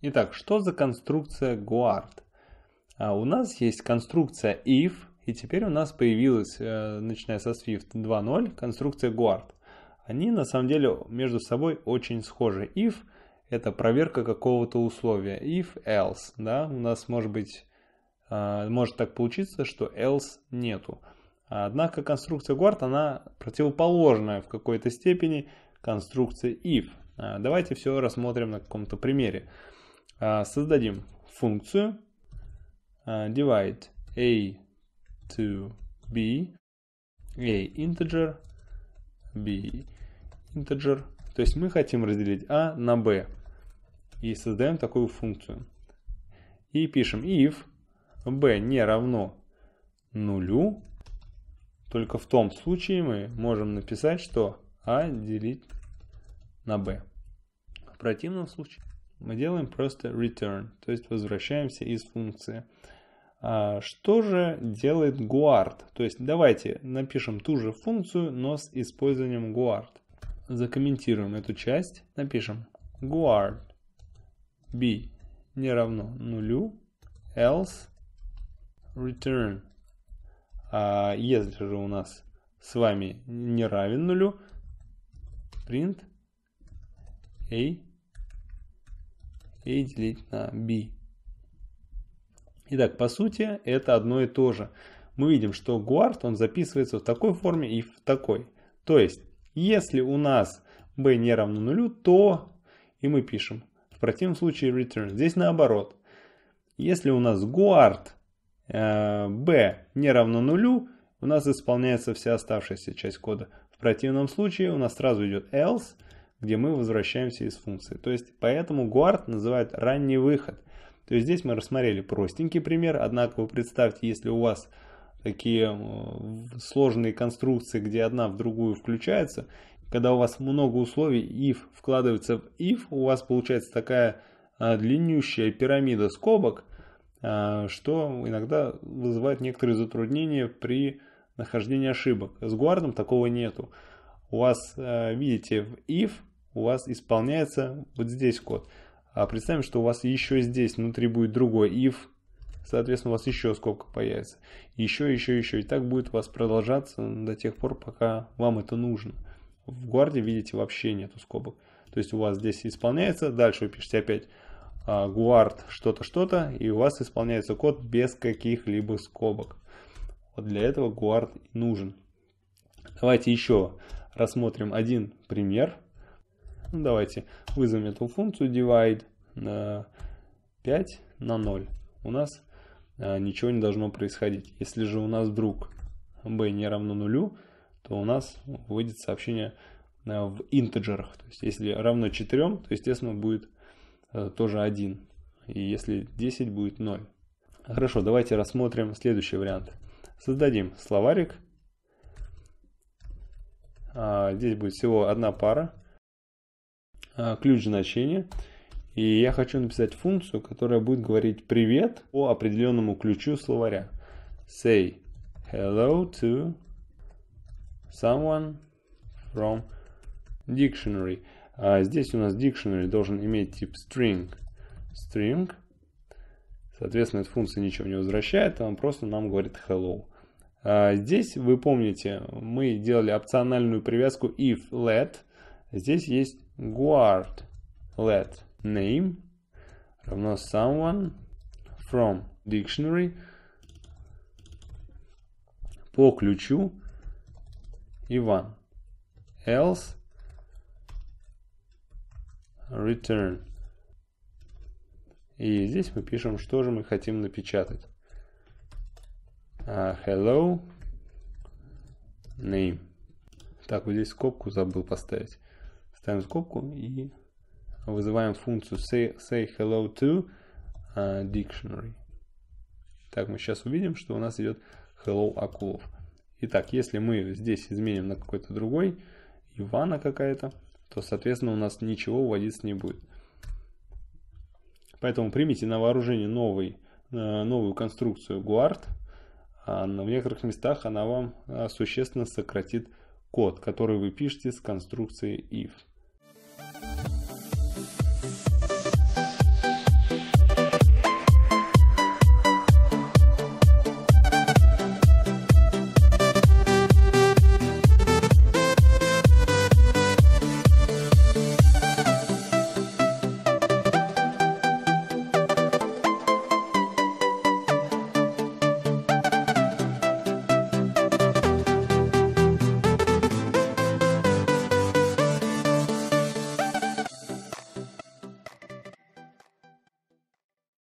Итак, что за конструкция guard? А у нас есть конструкция if, и теперь у нас появилась, э, начиная со Swift 2.0, конструкция guard. Они на самом деле между собой очень схожи. If – это проверка какого-то условия. If, else. Да? У нас может быть, э, может так получиться, что else нету. Однако конструкция guard, она противоположная в какой-то степени конструкции if. А, давайте все рассмотрим на каком-то примере. А, создадим функцию а, divide a to b, a integer, b integer. То есть мы хотим разделить a а на b. И создаем такую функцию. И пишем if b не равно нулю, только в том случае мы можем написать, что a делить на b. В противном случае мы делаем просто return, то есть возвращаемся из функции. А, что же делает guard? То есть давайте напишем ту же функцию, но с использованием guard. Закомментируем эту часть, напишем guard b не равно нулю, else return. А если же у нас с вами не равен нулю, print a и делить на b. Итак, по сути, это одно и то же. Мы видим, что guard он записывается в такой форме и в такой. То есть, если у нас b не равно нулю, то и мы пишем. В противном случае return. Здесь наоборот. Если у нас guard э, b не равно нулю, у нас исполняется вся оставшаяся часть кода. В противном случае у нас сразу идет else – где мы возвращаемся из функции. То есть, поэтому guard называют ранний выход. То есть, здесь мы рассмотрели простенький пример, однако вы представьте, если у вас такие э, сложные конструкции, где одна в другую включается, когда у вас много условий if вкладывается в if, у вас получается такая э, длиннющая пирамида скобок, э, что иногда вызывает некоторые затруднения при нахождении ошибок. С гуардом такого нету. У вас, видите, в if у вас исполняется вот здесь код. А представим, что у вас еще здесь внутри будет другой if, соответственно, у вас еще скобка появится. Еще, еще, еще. И так будет у вас продолжаться до тех пор, пока вам это нужно. В гуарде, видите, вообще нету скобок. То есть у вас здесь исполняется, дальше вы пишете опять guard а, что-то, что-то, и у вас исполняется код без каких-либо скобок. Вот для этого guard нужен. Давайте еще рассмотрим один пример. Ну, давайте вызовем эту функцию divide э, на 5 на 0. У нас э, ничего не должно происходить. Если же у нас вдруг b не равно нулю, то у нас выйдет сообщение э, в интеджерах. То есть если равно 4, то естественно будет тоже 1. И если 10 будет 0. Хорошо, давайте рассмотрим следующий вариант. Создадим словарик. А, здесь будет всего одна пара. Э, ключ значения. И я хочу написать функцию, которая будет говорить привет по определенному ключу словаря. Say hello to someone from dictionary. А здесь у нас dictionary должен иметь тип string. String. Соответственно, эта функция ничего не возвращает, она просто нам говорит hello. А здесь, вы помните, мы делали опциональную привязку if let Здесь есть guard let name равно someone from dictionary по ключу Иван. Else return. И здесь мы пишем, что же мы хотим напечатать. Uh, hello name. Так, вот здесь скобку забыл поставить ставим скобку и вызываем функцию say, say hello to а, dictionary. Так, мы сейчас увидим, что у нас идет hello Акулов. Итак, если мы здесь изменим на какой-то другой, Ивана какая-то, то, соответственно, у нас ничего вводиться не будет. Поэтому примите на вооружение новый, э, новую конструкцию guard. А в некоторых местах она вам а, существенно сократит код, который вы пишете с конструкцией if.